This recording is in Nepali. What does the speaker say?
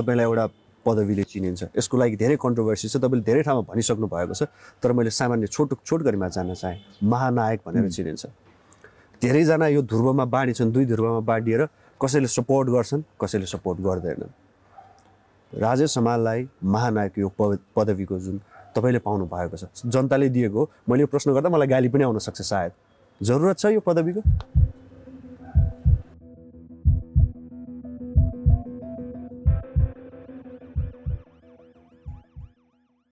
तपाईँलाई एउटा पदवीले चिनिन्छ यसको लागि धेरै कन्ट्रोभर्सी छ तपाईँले धेरै ठाउँमा भनिसक्नु भएको छ तर मैले सामान्य छोटो छोट गरीमा जान चाहेँ महानायक भनेर चिनिन्छ धेरैजना यो ध्रुवमा बाँडिन्छन् दुई ध्रुवमा बाँडिएर कसैले सपोर्ट गर्छन् कसैले सपोर्ट गर्दैनन् राजेश समाललाई महानायक यो पदवीको जुन तपाईँले पाउनु भएको छ जनताले दिएको मैले यो प्रश्न गर्दा मलाई गाली पनि आउन सक्छ सायद जरुरत छ यो पदवीको